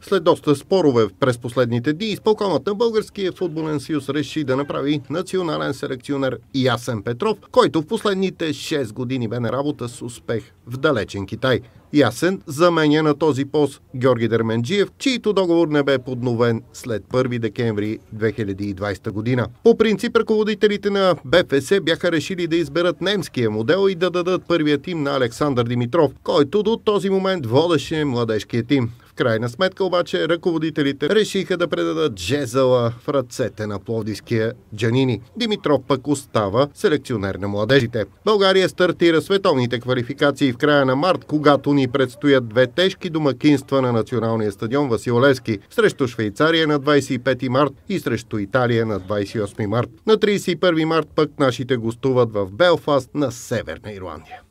След доста спорове през последните дни, изпълкомът на Българския футболен съюз реши да направи национален селекционер Ясен Петров, който в последните 6 години бе на работа с успех в далечен Китай. Ясен заменя на този пост Георги Дерменджиев, чийто договор не бе подновен след 1 декември 2020 година. По принцип, ръководителите на БФС бяха решили да изберат немския модел и да дадат първия тим на Александър Димитров, който до този момент водеше младежкия тим крайна сметка обаче ръководителите решиха да предадат жезела в ръцете на пловдивския Джанини. Димитров пък остава селекционер на младежите. България стартира световните квалификации в края на март, когато ни предстоят две тежки домакинства на националния стадион Василолевски срещу Швейцария на 25 март и срещу Италия на 28 март. На 31 март пък нашите гостуват в Белфаст на Северна Ирландия.